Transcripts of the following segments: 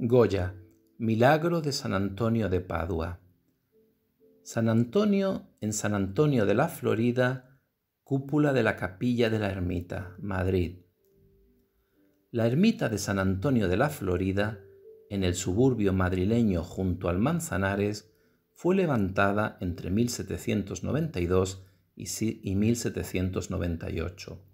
Goya, Milagro de San Antonio de Padua. San Antonio en San Antonio de la Florida, cúpula de la capilla de la ermita, Madrid. La ermita de San Antonio de la Florida, en el suburbio madrileño junto al Manzanares, fue levantada entre 1792 y 1798.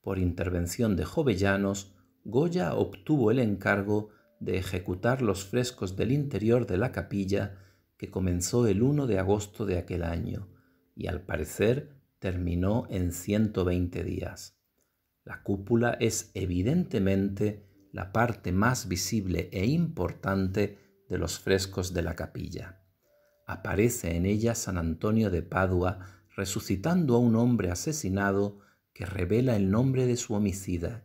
Por intervención de Jovellanos, Goya obtuvo el encargo de ejecutar los frescos del interior de la capilla que comenzó el 1 de agosto de aquel año y al parecer terminó en 120 días. La cúpula es evidentemente la parte más visible e importante de los frescos de la capilla. Aparece en ella San Antonio de Padua resucitando a un hombre asesinado que revela el nombre de su homicida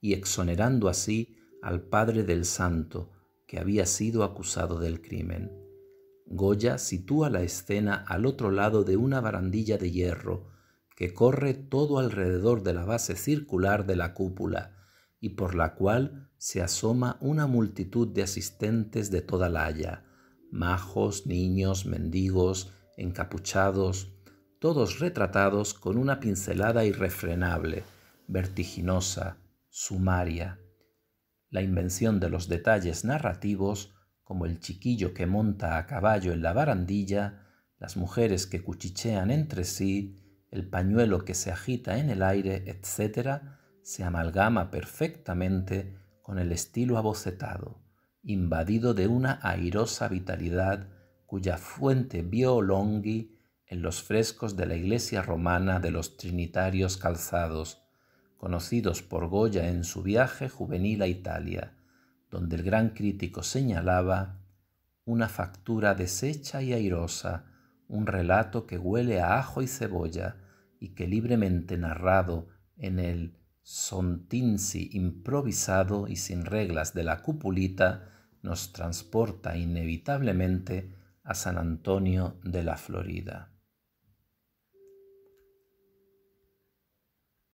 y exonerando así al padre del santo que había sido acusado del crimen. Goya sitúa la escena al otro lado de una barandilla de hierro que corre todo alrededor de la base circular de la cúpula y por la cual se asoma una multitud de asistentes de toda la haya, majos, niños, mendigos, encapuchados, todos retratados con una pincelada irrefrenable, vertiginosa, sumaria, la invención de los detalles narrativos, como el chiquillo que monta a caballo en la barandilla, las mujeres que cuchichean entre sí, el pañuelo que se agita en el aire, etc., se amalgama perfectamente con el estilo abocetado, invadido de una airosa vitalidad cuya fuente vio Longhi en los frescos de la iglesia romana de los Trinitarios calzados conocidos por Goya en su viaje juvenil a Italia, donde el gran crítico señalaba una factura deshecha y airosa, un relato que huele a ajo y cebolla y que libremente narrado en el sontinsi improvisado y sin reglas de la cupulita nos transporta inevitablemente a San Antonio de la Florida.